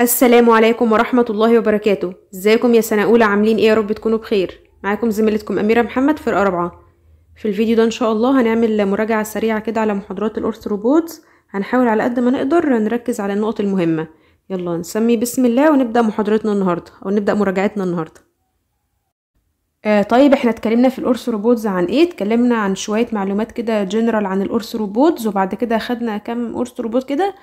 السلام عليكم ورحمة الله وبركاته ازيكم يا سنة أولى عاملين ايه يا رب تكونوا بخير معاكم زميلتكم أميرة محمد فرقة رابعة في الفيديو ده إن شاء الله هنعمل مراجعة سريعة كده على محاضرات الأورث روبوتس هنحاول على قد ما نقدر نركز على النقط المهمة يلا نسمي بسم الله ونبدأ محاضرتنا النهاردة أو نبدأ مراجعتنا النهاردة آه طيب احنا اتكلمنا في الأورث روبوتس عن ايه اتكلمنا عن شوية معلومات كده جنرال عن الأورث روبوتس وبعد كده خدنا كام أورث روبوت كده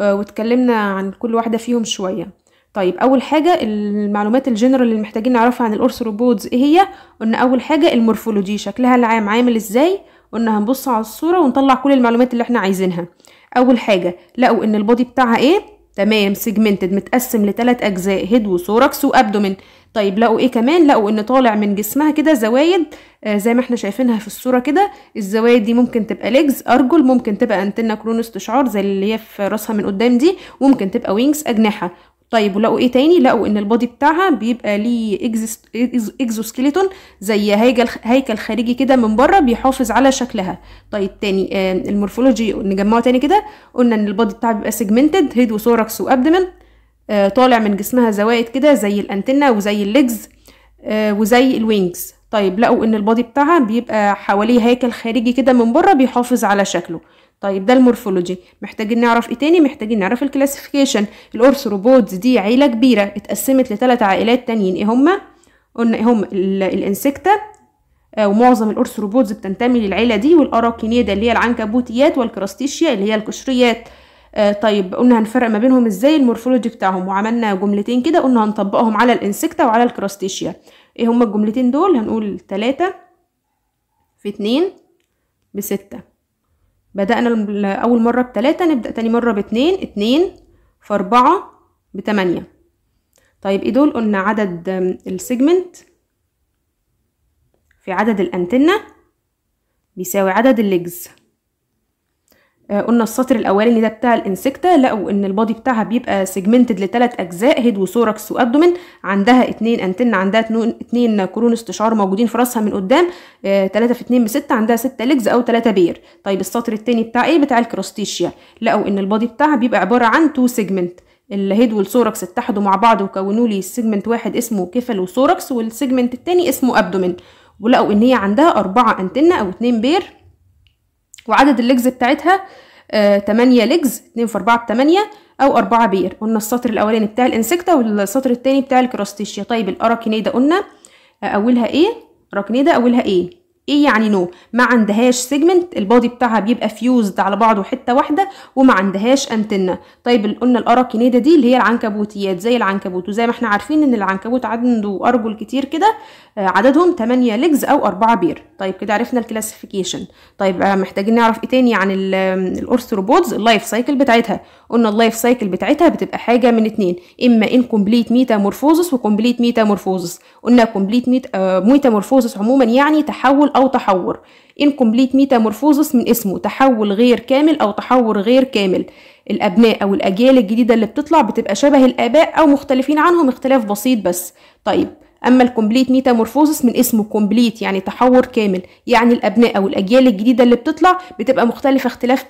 آه، واتكلمنا عن كل واحدة فيهم شوية طيب أول حاجة المعلومات الجنرال اللي محتاجين نعرفها عن الارثروبودز إيه هي قلنا أول حاجة المورفولوجي شكلها العام عامل إزاي قلنا هنبص على الصورة ونطلع كل المعلومات اللي إحنا عايزينها أول حاجة لقوا إن البودي بتاعها إيه تمام سيجمنتد متقسم لثلاث أجزاء هيد وثوركس وأبدومن طيب لقوا ايه كمان لقوا ان طالع من جسمها كده زوايد آه زي ما احنا شايفينها في الصوره كده الزوايد دي ممكن تبقى ليجز ارجل ممكن تبقى انتنا كرون استشعار زي اللي هي في راسها من قدام دي ممكن تبقى وينجز اجنحه طيب ولقوا ايه تاني لقوا ان البادي بتاعها بيبقى ليه اكزوسكيلتون زي هيكل هيكل خارجي كده من بره بيحافظ على شكلها طيب تاني آه المورفولوجي نجمعه تاني كده قلنا ان البادي بتاعها بيبقى سيجمنتد هيد وثوركس وابدمن آه، طالع من جسمها زوائد كده زي الانتنة وزي الليجز آه، وزي الوينجز طيب لقوا ان البادي بتاعها بيبقى حواليه هيكل خارجي كده من بره بيحافظ على شكله طيب ده المورفولوجي محتاجين نعرف ايه تاني محتاجين نعرف الكلاسيفيكيشن الاورثروبودز دي عيله كبيره اتقسمت لثلاث عائلات تانيين ايه هما قلنا ايه هما الانسكتا آه، ومعظم الاورثروبودز بتنتمي للعيله دي والاراكينيدا اللي هي العنكبوتيات والكراستيشيا اللي هي القشريات آه، طيب قلنا هنفرق ما بينهم ازاي المورفولوجي بتاعهم وعملنا جملتين كده قلنا هنطبقهم على الانسكتا وعلى الكروستيشيا ايه هما الجملتين دول هنقول تلاتة في اتنين بستة بدأنا أول مرة بتلاتة نبدأ تاني مرة باتنين اتنين في أربعة بتمانية طيب ايه دول قلنا عدد السيجمنت في عدد الأنتنة بيساوي عدد الليجز آه، قلنا السطر الاولاني ده بتاع الانسكتا لقوا ان البادي بتاعها بيبقى سيجمنتد لثلاث اجزاء هيد وسوركس وابدومن عندها اتنين انتن عندها اتنين كرون استشعار موجودين في راسها من قدام آه، تلاتة في اتنين بستة عندها ستة لجز او تلاتة بير طيب السطر التاني بتاع ايه بتاع الكروستيشيا لقوا ان البادي بتاعها بيبقى عبارة عن تو سيجمنت الهيد والسوركس اتحدوا مع بعض وكونوا لي سيجمنت واحد اسمه كفل وسوركس والسيجمنت التاني اسمه ابدومن ولقوا ان هي عندها اربعة انتنة او اتنين بير وعدد الليجز بتاعتها 8 آه، ليجز 2 في 4 ب 8 او 4 بير قلنا السطر الاولاني بتاع الانسكتا والسطر الثاني بتاع الكراستيشيا طيب الاراكينيدا قلنا آه، اولها ايه اراكينيدا اولها ايه ايه يعني نو ما عندهاش سيجمنت البادي بتاعها بيبقى فيوزد على بعضه حته واحده وما عندهاش انتنه طيب قلنا الاراكينيدا دي اللي هي العنكبوتيات زي العنكبوت وزي ما احنا عارفين ان العنكبوت عنده ارجل كتير كده آه، عددهم 8 ليجز او 4 بير طيب كده عرفنا الكلاسيفيكيشن طيب آه، محتاجين نعرف ايه تاني عن الارثروبودز اللايف سايكل بتاعتها قلنا اللايف سايكل بتاعتها بتبقى حاجه من اتنين اما انكمبليت ميتامورفوزس وكمبليت مورفوزس قلنا كومبليت ميتا مورفوزس عموما يعني تحول او تحور انكمبليت مورفوزس من اسمه تحول غير كامل او تحور غير كامل الابناء او الاجيال الجديده اللي بتطلع بتبقى شبه الاباء او مختلفين عنهم اختلاف بسيط بس طيب اما الكومبليت ميتامورفوزس من اسمه كومبليت يعني تحور كامل يعني الابناء او الاجيال الجديده اللي بتطلع بتبقى مختلفه اختلاف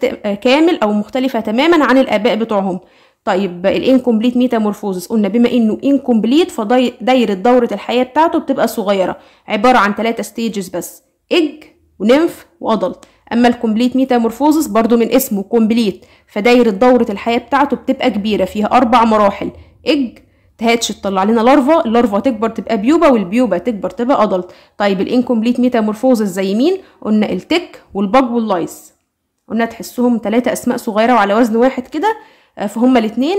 كامل او مختلفه تماما عن الاباء بتوعهم طيب الانكمبليت ميتامورفوزس قلنا بما انه انكمبليت فدايره دوره الحياه بتاعته بتبقى صغيره عباره عن ثلاثه ستيجز بس اج ونمف وادلت اما الكومبليت ميتامورفوزس برضو من اسمه كومبليت فدايره دوره الحياه بتاعته بتبقى كبيره فيها اربع مراحل اج تهاتش تطلع لنا لارفا اللارفا تكبر تبقى بيوبا والبيوبا تكبر تبقى ادلت طيب الانكمبليت ميتامورفوز زي مين قلنا التك والباج واللايس قلنا تحسهم ثلاثه اسماء صغيره وعلى وزن واحد كده آه، فهم الاثنين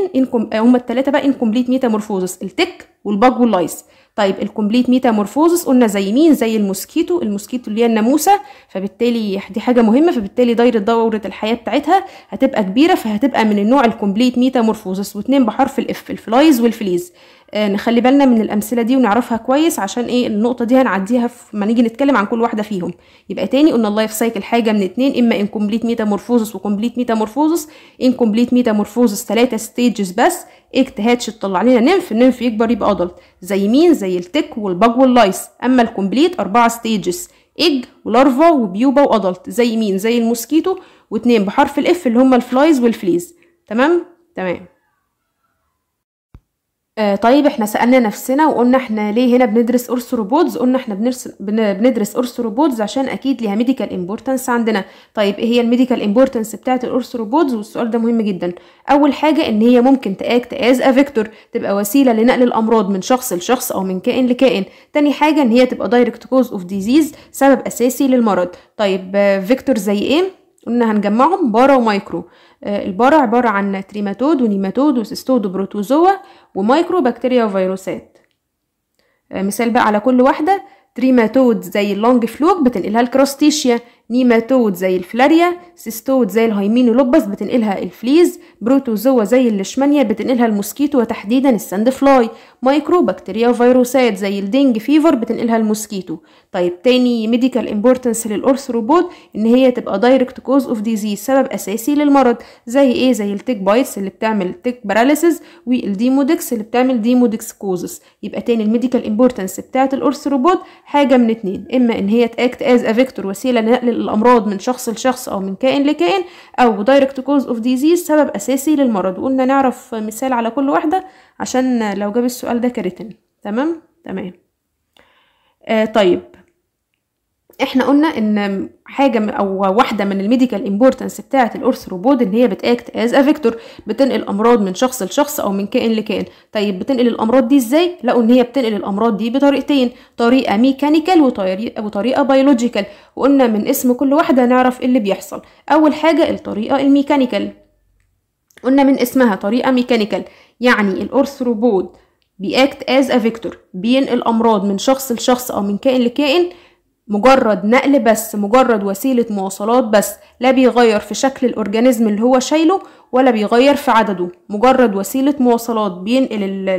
آه، هم الثلاثه بقى انكمبليت ميتامورفوزس التك والباج واللايس طيب الكومبليت ميتامورفوزس قلنا زي مين زي الموسكيتو الموسكيتو اللي هي الناموسه فبالتالي دي حاجه مهمه فبالتالي دايره دوره الحياه بتاعتها هتبقى كبيره فهتبقى من النوع الكومبليت ميتامورفوزس واتنين بحرف الاف الفلايز والفليز آه، نخلي بالنا من الامثله دي ونعرفها كويس عشان ايه النقطه دي هنعديها ما نيجي نتكلم عن كل واحده فيهم يبقى تاني قلنا اللايف سايكل حاجه من اتنين اما انكمبليت ميتامورفوزس وكمبليت ميتامورفوزس انكمبليت ميتامورفوزس ثلاثه ستيجز بس اجتهادش تطلع لنا نمف النمف يكبر يبقى ادلت زي مين زي التك والبج واللايس اما الكومبليت اربعه ستيجز ايج ولارفا وبيوبا وادلت زي مين زي الموسكيتو واتنين بحرف الاف اللي هما الفلايز والفليز تمام تمام آه طيب احنا سألنا نفسنا وقلنا احنا ليه هنا بندرس اورثروبودز قلنا احنا بندرس اورثروبودز عشان اكيد ليها ميديكال امبورتنس عندنا طيب ايه هي الميديكال امبورتنس بتاعه الاورثروبودز والسؤال ده مهم جدا اول حاجه ان هي ممكن تاكت از ا فيكتور تبقى وسيله لنقل الامراض من شخص لشخص او من كائن لكائن تاني حاجه ان هي تبقى دايركت كوز اوف ديزيز سبب اساسي للمرض طيب فيكتور آه، زي ايه قلنا هنجمعهم بارا ومايكرو آه البارا عبارة عن تريماتود ونيماتود وسيستود وبروتوزوا ومايكرو بكتيريا وفيروسات آه مثال بقى على كل واحدة تريماتود زي اللونج فلوك بتنقلها الكروستيشيا نيماتود زي الفلاريا سيستود زي الهايمينولوبس بتنقلها الفليز بروتوزوا زي الليشمانيا بتنقلها الموسكيتو وتحديدا الساند فلاي مايكرو بكتيريا وفيروسات زي الدينج فيفر بتنقلها الموسكيتو طيب تاني ميديكال امبورتنس للقرص روبوت ان هي تبقى دايركت كوز اوف ديزيز سبب اساسي للمرض زي ايه زي التيك بايتس اللي بتعمل تيك باراليسيس والديمودكس اللي بتعمل ديمودكس كوزس يبقى تاني الميديكال امبورتنس بتاعه القرص روبوت حاجه من اتنين اما ان هي تاكت از افيكتور وسيله لنقل الأمراض من شخص لشخص أو من كائن لكائن أو direct cause of disease سبب أساسي للمرض وقلنا نعرف مثال على كل واحدة عشان لو جاب السؤال ده كارثه تمام تمام آه طيب احنا قلنا ان حاجه او واحده من الميديكال امبورتنس بتاعه الارثروبود ان هي بتاكت از افيكتور بتنقل امراض من شخص لشخص او من كائن لكائن طيب بتنقل الامراض دي ازاي لقوا ان هي بتنقل الامراض دي بطريقتين طريقه ميكانيكال وطريقه بيولوجيكال وقلنا من اسم كل واحده هنعرف ايه اللي بيحصل اول حاجه الطريقه الميكانيكال قلنا من اسمها طريقه ميكانيكال يعني الارثروبود بيأكت از افيكتور بينقل امراض من شخص لشخص او من كائن لكائن مجرد نقل بس مجرد وسيلة مواصلات بس لا بيغير في شكل الأورجانيزم اللي هو شايله ولا بيغير في عدده مجرد وسيلة مواصلات بينقل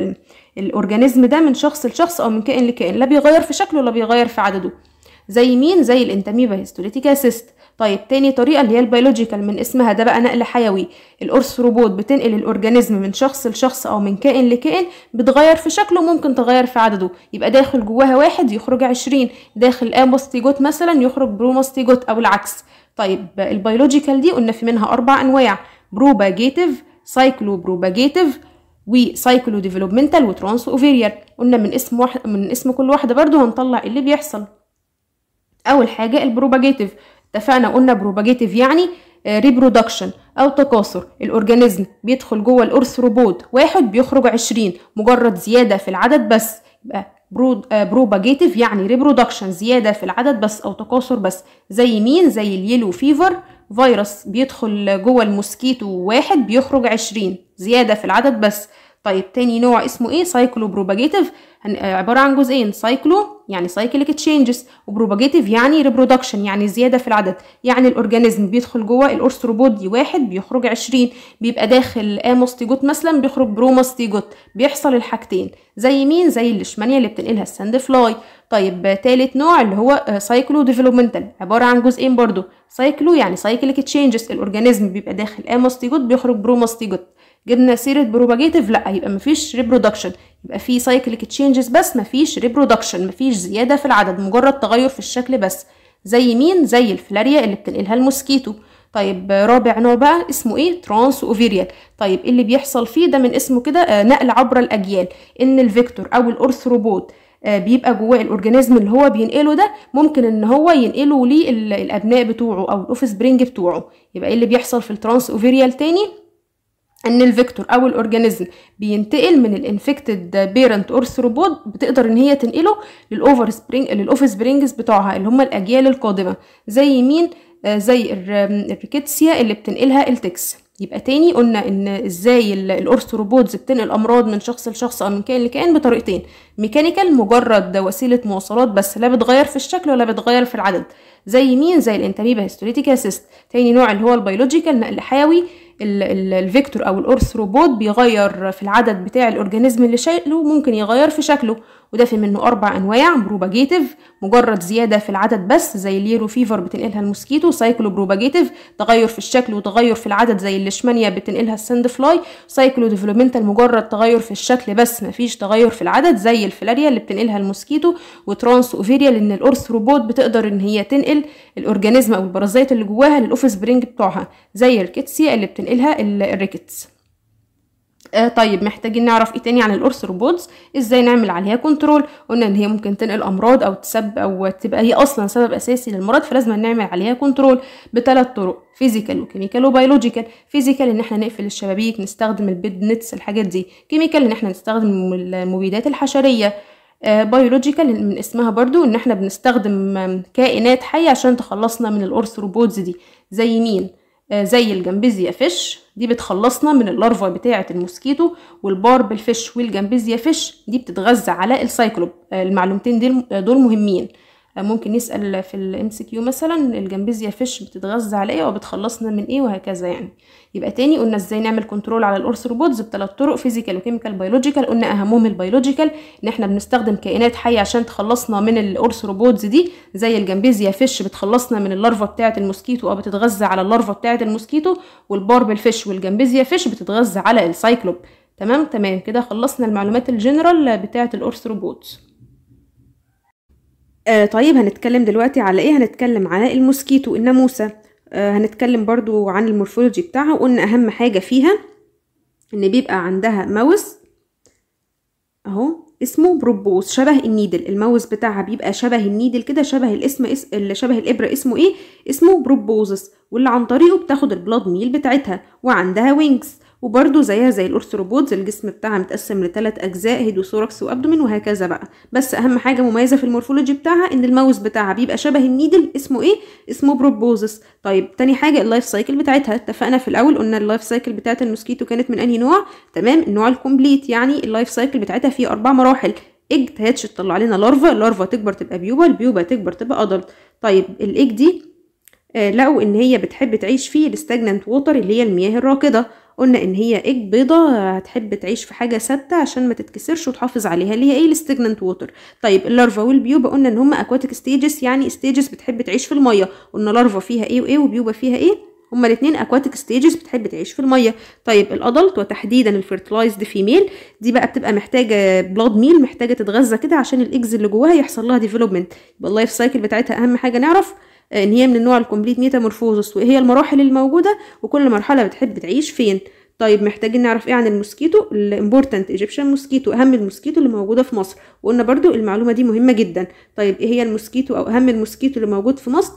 الأورجانيزم ده من شخص لشخص أو من كائن لكائن لا بيغير في شكله ولا بيغير في عدده زي مين زي الانتاميبا هيستوليتيكا سيست طيب تاني طريقه اللي هي البيولوجيكال من اسمها ده بقى نقل حيوي القرص روبوت بتنقل الاورجانيزم من شخص لشخص او من كائن لكائن بتغير في شكله ممكن تغير في عدده يبقى داخل جواها واحد يخرج عشرين داخل أمبوستيجوت مثلا يخرج بروماستيجوت او العكس طيب البيولوجيكال دي قلنا في منها اربع انواع بروباجيتيف سايكلو بروباجيتيف وسايكلو ديفلوبمنتال وترانس اوفيريال قلنا من اسم واحد من اسم كل واحده برضو هنطلع اللي بيحصل اول حاجه البروباجيتيف اتفقنا قلنا بروباجيتيف يعني ريبرودكشن آه، او تكاثر الاورجانيزم بيدخل جوه الارثروبود واحد بيخرج عشرين مجرد زياده في العدد بس يبقى بروباجيتيف آه، يعني ريبرودكشن زياده في العدد بس او تكاثر بس زي مين زي اليلو فيفر فيروس بيدخل جوه الموسكيتو واحد بيخرج عشرين زياده في العدد بس طيب تاني نوع اسمه ايه سايكلو بروباجيتيف آه، عباره عن جزئين سايكلو يعني سايكليك تشينجز وبروباجيتيف يعني ريبرودكشن يعني زياده في العدد يعني الاورجانيزم بيدخل جوه الاورثروبودي واحد بيخرج 20 بيبقى داخل اموستيجوت مثلا بيخرج بروماستيجوت بيحصل الحاجتين زي مين زي الليشمانيا اللي بتنقلها الساند فلاي طيب تالت نوع اللي هو سايكلو آه، ديفلوبمنتال عباره عن جزئين برضو سايكلو يعني سايكليك تشينجز الاورجانيزم بيبقى داخل اموستيجوت بيخرج بروماستيجوت جبنا سيره بروباجيتيف لا يبقى مفيش ريبرودكشن يبقى في سايكليك تشينجز بس مفيش ريبرودكشن مفيش زياده في العدد مجرد تغير في الشكل بس زي مين زي الفلاريا اللي بتنقلها الموسكيتو طيب رابع نوع بقى اسمه ايه ترانس اوفيريال طيب إيه اللي بيحصل فيه ده من اسمه كده آه نقل عبر الاجيال ان الفيكتور او الارثروبوت آه بيبقى جواه الاورجانيزم اللي هو بينقله ده ممكن ان هو ينقله للابناء بتوعه او الاوفسبرينج بتوعه يبقى ايه اللي بيحصل في الترانس اوفيريال تاني ان الفيكتور او الاورجانيزم بينتقل من الانفكتد بيرنت اور بتقدر ان هي تنقله للاوفر سبرينج للاوف سبرينجز بتوعها اللي هم الاجيال القادمه زي مين آه زي الريكيتسيا اللي بتنقلها التكس يبقى تاني قلنا ان ازاي الاورثروبودز بتنقل امراض من شخص لشخص او من كائن لكائن بطريقتين ميكانيكال مجرد وسيله مواصلات بس لا بتغير في الشكل ولا بتغير في العدد زي مين زي الانتاميبا هيستوليتيكا سيست تاني نوع اللي هو البيولوجيكال نقل حيوي الفيكتور او القرص روبوت بيغير في العدد بتاع الاورجانيزم اللي شايله ممكن يغير في شكله وده في منه أربع أنواع بروباجيتيف مجرد زيادة في العدد بس زي اليرو فيفر بتنقلها الموسكيتو سايكلو بروباجيتيف تغير في الشكل وتغير في العدد زي الليشمانيا بتنقلها الساند فلاي سايكلو ديفلوبمنتال مجرد تغير في الشكل بس مفيش تغير في العدد زي الفلاريا اللي بتنقلها الموسكيتو وترانس أوفيريا لأن الأورثروبود بتقدر إن هي تنقل الأورجانيزم أو البرازيت اللي جواها للأوف سبرينج بتوعها زي الكيتسيا اللي بتنقلها الريكتس آه طيب محتاجين نعرف ايه تاني عن الاورثروبودز ازاي نعمل عليها كنترول قلنا ان هي ممكن تنقل امراض او تسبب او تبقى هي اصلا سبب اساسي للمرض فلازم نعمل عليها كنترول بثلاث طرق فيزيكال وكيميكال وبيولوجيكال فيزيكال ان احنا نقفل الشبابيك نستخدم البيد نتس الحاجات دي كيميكال ان احنا نستخدم المبيدات الحشريه بيولوجيكال آه، من اسمها برضو ان احنا بنستخدم كائنات حيه عشان تخلصنا من الاورثروبودز دي زي مين آه، زي الجمبيزيا فيش دي بتخلصنا من اللارفا بتاعة الموسكيتو والبارب الفيش والجمبيزيا فيش دي بتتغذى على السايكلوب آه، المعلومتين دول مهمين ممكن نسأل في الام سي كيو مثلا الجمبيزيا فيش بتتغذى على ايه وبتخلصنا من ايه وهكذا يعني يبقى تاني قلنا ازاي نعمل كنترول على القرص روبوتز بثلاث طرق فيزيكال وكيميكال بايولوجيكال قلنا اهمهم البيولوجيكال ان احنا بنستخدم كائنات حيه عشان تخلصنا من القرص روبوتز دي زي الجمبيزيا فيش بتخلصنا من اللارفا بتاعه الموسكيتو او بتتغذى على اللارفا بتاعه الموسكيتو والباربل فيش والجمبيزيا فيش بتتغذى على السايكلوب تمام تمام كده خلصنا المعلومات الجنرال بتاعه القرص روبوتز آه طيب هنتكلم دلوقتي على ايه هنتكلم على الموسكيتو الناموسة آه هنتكلم برضو عن المورفولوجي بتاعها وقلنا اهم حاجة فيها ان بيبقى عندها ماوس اهو اسمه بروبوس شبه النيدل الماوس بتاعها بيبقى شبه النيدل كده شبه الاسم اس... شبه الابره اسمه ايه اسمه بروبوزس واللي عن طريقه بتاخد البلاد ميل بتاعتها وعندها وينجز وبرده زيها زي الأرثروبودز الجسم بتاعها متقسم لثلاث أجزاء هيدوثوركس وأبدومين وهكذا بقى بس أهم حاجة مميزة في المورفولوجي بتاعها إن الماوس بتاعها بيبقى شبه النيدل اسمه إيه؟ اسمه بروبوزس طيب تاني حاجة اللايف سايكل بتاعتها اتفقنا في الأول قلنا اللايف سايكل بتاعت الموسكيتو كانت من أنهي نوع؟ تمام النوع الكومبليت يعني اللايف سايكل بتاعتها فيه أربع مراحل ايج تهاتش تطلع لنا لارفا لارفا تكبر تبقى بيوبا البيوبا تكبر تبقى ادلت طيب الايج دي آه لقوا ان هي بتحب تعيش في الاستاجننت ووتر اللي هي المياه الراكده قلنا ان هي ايج بيضة هتحب تعيش في حاجة ثابتة عشان ما تتكسرش وتحافظ عليها اللي هي ايه الاستجننت ووتر طيب اللارفا والبيوبا قلنا ان هم اكواتيك ستيجز يعني ستيجز بتحب تعيش في المية قلنا لارفا فيها ايه وايه وبيوبا فيها ايه هما الاثنين اكواتيك ستيجز بتحب تعيش في الميه طيب الادلت وتحديدا الفيرتلايزد فيميل دي بقى بتبقى محتاجه بلاد ميل محتاجه تتغذى كده عشان الايجز اللي جواها يحصل لها ديفلوبمنت يبقى اللايف سايكل بتاعتها اهم حاجه نعرف آه، ان هي من النوع الكومبليت ميتامورفوزس وهي المراحل الموجوده وكل مرحله بتحب تعيش فين طيب محتاجين نعرف ايه عن الموسكيتو الامبورتنت ايجيبشن موسكيتو اهم الموسكيتو اللي موجوده في مصر وقلنا برضو المعلومه دي مهمه جدا طيب ايه هي الموسكيتو او اهم الموسكيتو اللي موجود في مصر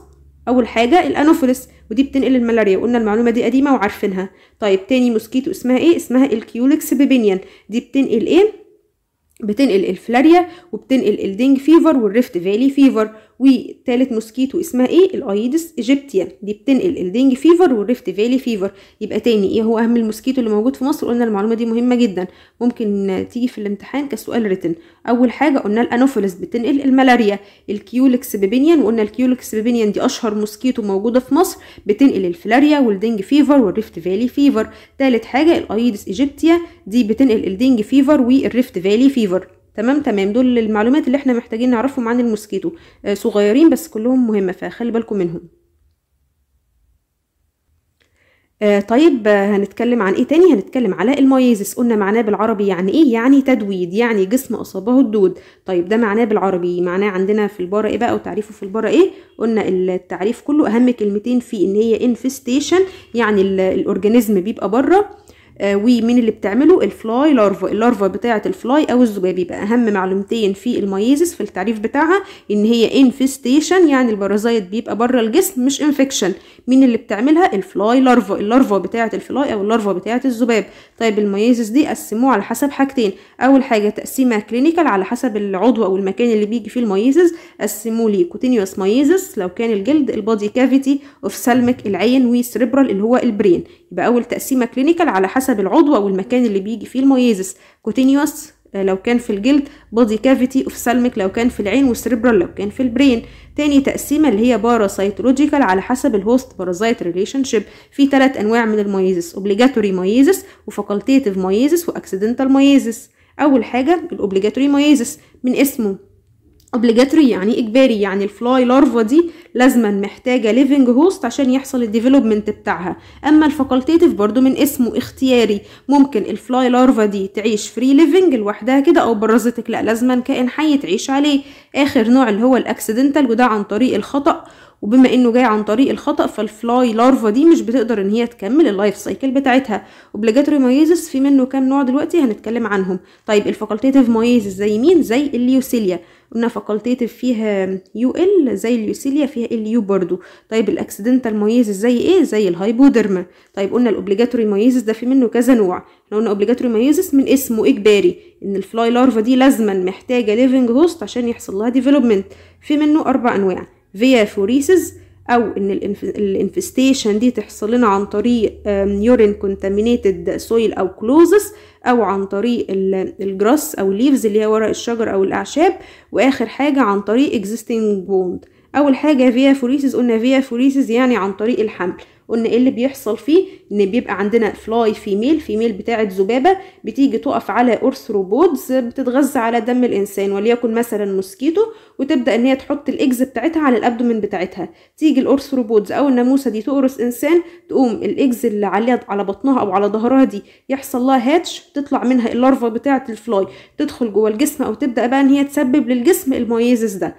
اول حاجه الانوفيلس ودي بتنقل الملاريا وقلنا المعلومه دي قديمه وعارفينها طيب تاني موسكيتو اسمها ايه اسمها الكيولكس بيبينيان دي بتنقل ايه بتنقل الفلاريا وبتنقل الدينج فيفر والريفت فالي فيفر وتالت موسكيتو اسمها ايه الايدس ايجيبتيا دي بتنقل الدنج فيفر والريفت فالي فيفر يبقى تاني ايه هو اهم الموسكيتو اللي موجود في مصر قلنا المعلومه دي مهمه جدا ممكن تيجي في الامتحان كسؤال ريتن اول حاجه قلنا الانوفيلس بتنقل الملاريا الكيولكس بيبينيان وقلنا الكيولكس بيبينيان دي اشهر موسكيتو موجوده في مصر بتنقل الفلاريا والدينج فيفر والريفت فالي فيفر تالت حاجه الايدس ايجيبتيا دي بتنقل الدنج فيفر والريفت فالي فيفر تمام تمام دول المعلومات اللي احنا محتاجين نعرفهم عن الموسكيتو آه صغيرين بس كلهم مهمة فخلي بالكم منهم آه طيب آه، هنتكلم عن ايه تاني هنتكلم على المايزس قلنا معناه بالعربي يعني ايه يعني تدويد يعني جسم اصابه الدود طيب ده معناه بالعربي معناه عندنا في البارة ايه بقى وتعريفه في البارة ايه قلنا التعريف كله اهم كلمتين فيه ان هي انفستيشن يعني الاورجانيزم بيبقى بره آه، ومين اللي بتعمله الفلاي لارفا اللارفا بتاعه الفلاي او الذباب يبقى اهم معلومتين في الميزس في التعريف بتاعها ان هي انفستيشن يعني البارازايت بيبقى بره الجسم مش انفكشن مين اللي بتعملها الفلاي لارفا اللارفا بتاعه الفلاي او اللارفا بتاعه الذباب طيب الميزس دي قسموه على حسب حاجتين اول حاجه تقسيمها كلينيكال على حسب العضو او المكان اللي بيجي فيه الميزس قسموه لي كوتينيوس مايزس لو كان الجلد البادي كافيتي اوف سلمك العين وسريبرال اللي هو البرين يبقى اول تقسيمه كلينيكال على حسب العضو او المكان اللي بيجي فيه المويزس كوتينيوس آه، لو كان في الجلد بودي كافيتي اوفسالميك لو كان في العين والسريبرال لو كان في البرين تاني تقسيمه اللي هي باراسايتولوجيكال على حسب الهوست بارازايت ريليشن شيب في ثلاث انواع من الميزس اوبليجاتوري مايزس وفاكولتيف مايزس واكسيدنتال مايزس اول حاجه الاوبليجاتوري مايزس من اسمه obligatory يعني اجباري يعني الفلاي لارفا دي لازما محتاجه ليفنج هوست عشان يحصل الديفلوبمنت بتاعها اما الفاكولتيتيف برضو من اسمه اختياري ممكن الفلاي لارفا دي تعيش فري ليفنج لوحدها كده او برزتك لا لازما كائن حي تعيش عليه اخر نوع اللي هو الاكسيدنتال وده عن طريق الخطا وبما انه جاي عن طريق الخطا فالفلاي لارفا دي مش بتقدر ان هي تكمل اللايف سايكل بتاعتها اوبليجاتوري مايزس في منه كام نوع دلوقتي هنتكلم عنهم طيب الفاكولتيتيف مايزس زي مين زي الليوسيليا قلنا فاكولتيتيف فيها يو ال زي اليوسيليا فيها ال يو برضو طيب الاكسيدنتال مايزز زي ايه زي الهايبودرما طيب قلنا الاوبليجاتوري مايزز ده في منه كذا نوع احنا قلنا اوبليجاتوري مايزز من اسمه اجباري ان الفلاي لارفا دي لازما محتاجه ليفنج هوست عشان يحصل لها ديفلوبمنت في منه اربع انواع فيا فوريسز او ان الانفستيشن دي تحصل لنا عن طريق يورين كونتامينيتد سويل او كلوزس او عن طريق الجراس او ليفز اللي هي ورق الشجر او الاعشاب واخر حاجه عن طريق اكزيستنج بوند اول حاجه فيا فوريسيس قلنا فيا فوريسيس يعني عن طريق الحمل قلنا ايه اللي بيحصل فيه ان بيبقى عندنا فلاي فيميل فيميل بتاعه ذبابه بتيجي تقف على ارثروبودز بتتغذى على دم الانسان وليكن مثلا موسكيتو وتبدا ان هي تحط الاجز بتاعتها على الابدومن بتاعتها تيجي الارثروبودز او الناموسه دي تقرص انسان تقوم الاجز اللي عليها على بطنها او على ظهرها دي يحصل لها هاتش تطلع منها اللارفا بتاعه الفلاي تدخل جوه الجسم او تبدا بقى ان هي تسبب للجسم المايزس ده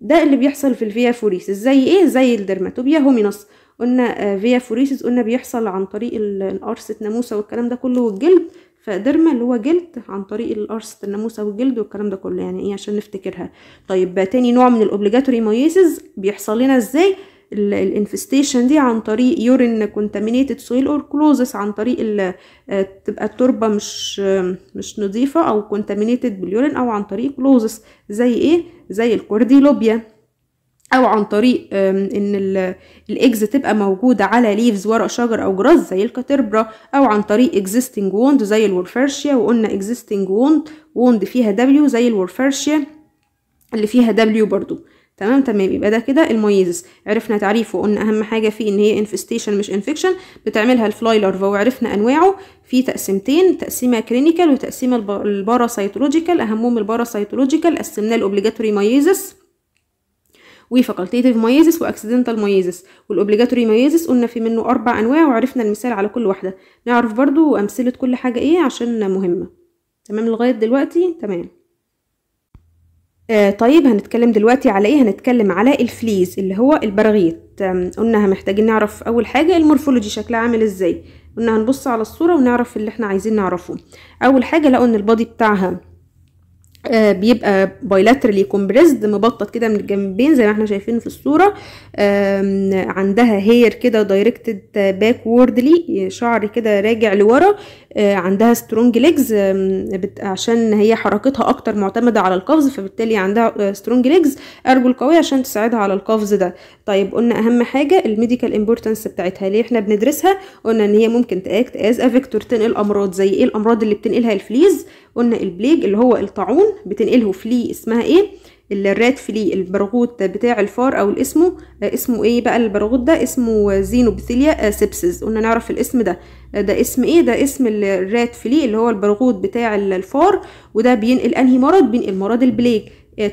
ده اللي بيحصل في الفيافوريس زي ايه زي الدرماتوبيا هومينس قلنا فيا آه، فوريسيس قلنا بيحصل عن طريق القرصة ناموسة والكلام ده كله والجلد فدرما اللي هو جلد عن طريق القرصة الناموسة والجلد والكلام ده كله يعني ايه عشان نفتكرها طيب تاني نوع من الاوبليجاتوري مايسيس بيحصل لنا ازاي الانفستيشن دي عن طريق يورين كونتامينيتد سويل اور كلوزس عن طريق آه، تبقى التربه مش مش نظيفه او كونتامينيتد باليورين او عن طريق كلوزس زي ايه زي الكورديلوبيا او عن طريق ان الايجز تبقى موجوده على ليفز ورق شجر او جراس زي الكاتربرا او عن طريق اكزيستنج ووند زي الورفرشيا وقلنا اكزيستنج ووند ووند فيها دبليو زي الورفرشيا اللي فيها دبليو برضو تمام تمام يبقى ده كده الميزس عرفنا تعريفه وقلنا اهم حاجه فيه ان هي انفستيشن مش انفكشن بتعملها الفلاي لارفا وعرفنا انواعه في تقسيمتين تقسيمه كلينيكال وتقسيمه الباراسيتولوجيكال اهمهم الباراسيتولوجيكال قسمناه الاوبليجاتوري ميزس وفاكولتيتيف مايزس واكسيدنتال مايزس والاوبليجاتوري مايزس قلنا في منه اربع انواع وعرفنا المثال على كل واحده نعرف برضو امثله كل حاجه ايه عشان مهمه تمام لغايه دلوقتي تمام آه طيب هنتكلم دلوقتي على ايه هنتكلم على الفليز اللي هو البراغيث قلنا محتاجين نعرف اول حاجه المورفولوجي شكلها عامل ازاي قلنا هنبص على الصوره ونعرف اللي احنا عايزين نعرفه اول حاجه لقوا ان البادي بتاعها آه بيبقى بايلاترالي كومبريسد مبطط كده من الجنبين زي ما احنا شايفين في الصوره آه عندها هير كده دايركتد باكوردلي شعر كده راجع لورا آه عندها سترونج ليجز عشان هي حركتها اكتر معتمده على القفز فبالتالي عندها سترونج ليجز ارجل قويه عشان تساعدها على القفز ده طيب قلنا اهم حاجه الميديكال امبورتنس بتاعتها ليه احنا بندرسها قلنا ان هي ممكن تاكت از افيكتور تنقل امراض زي ايه الامراض اللي بتنقلها الفليز قلنا البليج اللي هو الطاعون بتنقله فلي اسمها ايه الرات فلي البرغوت بتاع الفار او اسمه آه، اسمه ايه بقى البرغوت ده اسمه زينوبثيليا آه، سيبسز قلنا نعرف الاسم ده آه، ده اسم ايه ده اسم الرات فلي اللي هو البرغوت بتاع الفار وده بينقل انهي مرض بينقل مرض البليج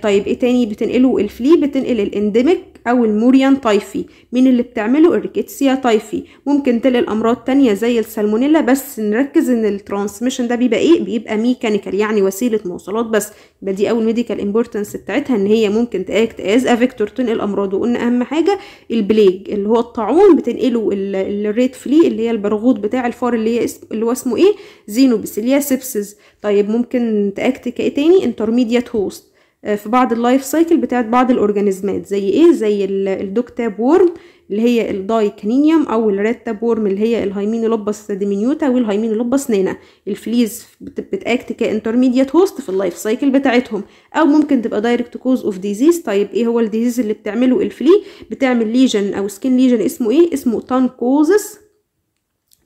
طيب ايه تاني بتنقله الفلي بتنقل الانديميك أو الموريان طايفي مين اللي بتعمله الريكيتسيا طايفي ممكن تلاقي الأمراض تانية زي السالمونيلا بس نركز إن الترانسميشن ده بيبقى إيه بيبقى ميكانيكال يعني وسيلة مواصلات بس يبقى دي أول ميديكال امبورتنس بتاعتها إن هي ممكن تأكت أز أفيكتور تنقل أمراض وقلنا أهم حاجة البليج اللي هو الطاعون بتنقله الريت فلي اللي هي البرغوث بتاع الفار اللي هي اسم اللي هو اسمه إيه زينوبسيليا سيبسز طيب ممكن تأكت كإيه تاني انترميديات هوست آه، في بعض اللايف سايكل بتاعت بعض الاورجانيزمات زي ايه زي الدوكتاب تاب وورم اللي هي الدايكنينيوم او الريد تاب وورم اللي هي الهايمينولوبس ديمينيوتا والهايمينولوبس نانا الفليز بتاكت كانترميديت هوست في اللايف سايكل بتاعتهم او ممكن تبقى دايركت كوز اوف ديزيز طيب ايه هو الديزيز اللي بتعمله الفلي بتعمل ليجن او سكين ليجن اسمه ايه اسمه تانكوزس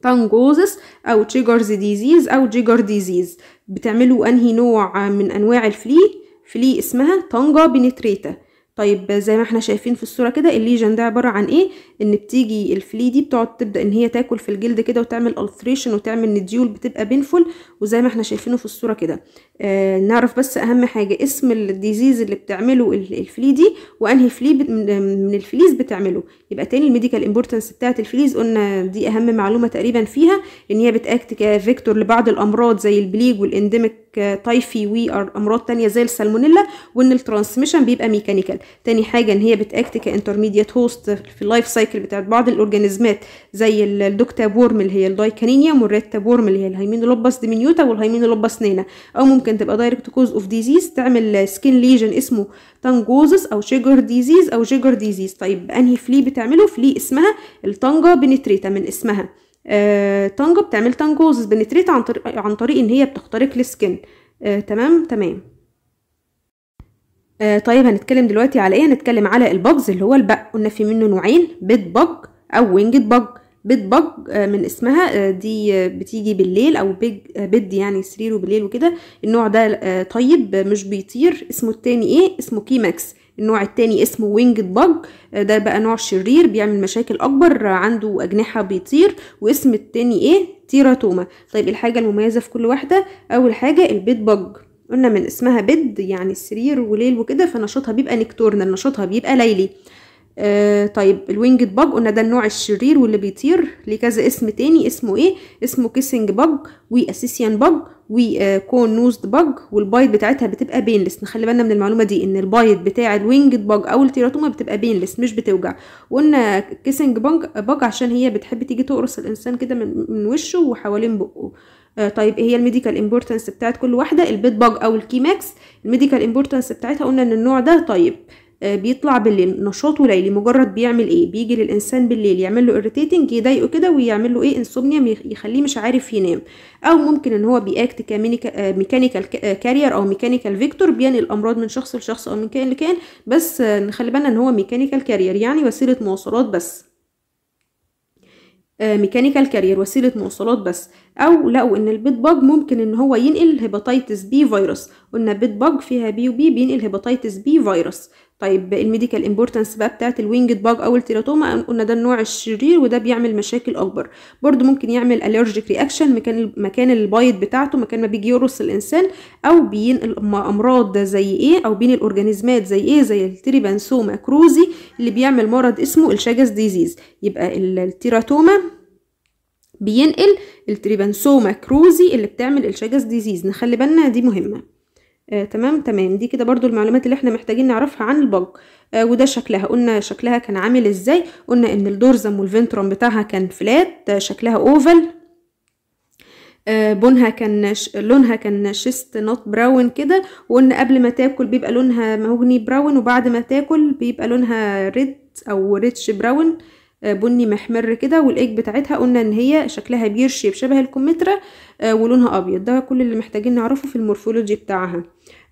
تانجوزس او تشيجرز ديزيز او جيجر ديزيز بتعمله انهي نوع من انواع الفلي فلي اسمها طنجة بنتريتا طيب زي ما احنا شايفين في الصورة كده الليجن ده عبارة عن ايه ان بتيجي الفلي دي بتقعد تبدأ ان هي تاكل في الجلد كده وتعمل التريشن وتعمل نديول بتبقى بينفل وزي ما احنا شايفينه في الصورة كده آه نعرف بس اهم حاجة اسم الديزيز اللي بتعمله الفلي دي وانهي فلي من الفليز بتعمله يبقى تاني الميديكال امبورتنس بتاعه الفليز قلنا دي اهم معلومه تقريبا فيها ان هي بتاكت كفيكتور لبعض الامراض زي البليج والانديميك تايفي وامراض تانية زي السالمونيلا وان الترانسميشن بيبقى ميكانيكال تاني حاجه ان هي بتاكت كانترميديت هوست في اللايف سايكل بتاعت بعض الاورجانيزمات زي الدوكتا بورم اللي هي الدايكانينيوم والريتا بورم اللي هي الهيمينولوبس ديمينيوتا والهيمينولوبس نانا او ممكن تبقى دايركت كوز اوف ديزيز تعمل سكين ليجن اسمه تانجوزس او شيجر ديزيز او جيجر ديزيز طيب انهي فلي بتاع بتعمله في ليه اسمها الطنجه بنتريتا من اسمها آه طنجه بتعمل طنجوز بنتريتا عن طريق عن طريق ان هي بتخترق السكن آه تمام تمام آه طيب هنتكلم دلوقتي على ايه هنتكلم على البجز اللي هو البق قلنا في منه نوعين بيت بج او وينجد بج بيت بج آه من اسمها آه دي آه، بتيجي بالليل او بيج آه، بيد يعني سريره بالليل وكده النوع ده آه، طيب مش بيطير اسمه التاني ايه اسمه كيماكس النوع التاني اسمه وينجد بج آه، ده بقى نوع شرير بيعمل مشاكل اكبر آه، عنده اجنحه بيطير واسم التاني ايه تيراتوما طيب الحاجه المميزه في كل واحده اول حاجه البيت بج قلنا من اسمها بد يعني السرير وليل وكده فنشاطها بيبقى نكتورنال نشاطها بيبقى ليلي آه، طيب الوينجد باج قلنا ده النوع الشرير واللي بيطير ليه كذا اسم تاني اسمه ايه اسمه كيسنج باج واسيسيان باج وكون نوزد باج والبايت بتاعتها بتبقى بينلس نخلي بالنا من المعلومه دي ان البايت بتاع الوينجد باج او التيراتوما بتبقى بينلس مش بتوجع وقلنا كيسنج باج باج عشان هي بتحب تيجي تقرص الانسان كده من, من وشه وحوالين بقه آه، طيب ايه هي الميديكال امبورتنس بتاعت كل واحده البيت باج او الكيماكس الميديكال امبورتنس بتاعتها قلنا ان النوع ده طيب آه آه، بيطلع بالليل نشاطه ليلي مجرد بيعمل ايه بيجي للانسان بالليل يعمل له اريتيتنج يضايقه كده ويعمل له ايه انسومنيا يخليه مش عارف ينام او ممكن ان هو بياكت كميكانيكال كارير او ميكانيكال فيكتور بينقل امراض من شخص لشخص او من كائن لكائن بس آه، نخلي بالنا ان هو ميكانيكال كارير يعني وسيله مواصلات بس ميكانيكال آه، كارير وسيله مواصلات بس او لقوا ان البيت باج ممكن ان هو ينقل هيباتيتس بي فيروس قلنا بيت باج فيها بي وبي بينقل هيباتيتس بي فيروس طيب الميديكال امبورتانس بقى بتاعت الوينجد باج او التيراتوما قلنا ده النوع الشرير وده بيعمل مشاكل اكبر برده ممكن يعمل اليرجيك رياكشن مكان مكان البايت بتاعته مكان ما بيجي يرص الانسان او بينقل امراض زي ايه او بين الاورجانيزمات زي ايه زي التريبانسوما كروزي اللي بيعمل مرض اسمه الشاجس ديزيز يبقى التيراتوما بينقل التريبانسوما كروزي اللي بتعمل الشاجس ديزيز نخلي بالنا دي مهمه آه تمام تمام دي كده برضو المعلومات اللي احنا محتاجين نعرفها عن البج آه وده شكلها قلنا شكلها كان عامل ازاي قلنا ان الدورزم والفنترم بتاعها كان فلات آه شكلها اوفل آه بونها كان ش... لونها كان شيست نوت براون كده وقلنا قبل ما تاكل بيبقى لونها مهوجني براون وبعد ما تاكل بيبقى لونها ريد او ريتش براون آه آه، بني محمر كده والايج بتاعتها قلنا ان هي شكلها بير شيب شبه الكمثرى آه، ولونها ابيض ده كل اللي محتاجين نعرفه في المورفولوجي بتاعها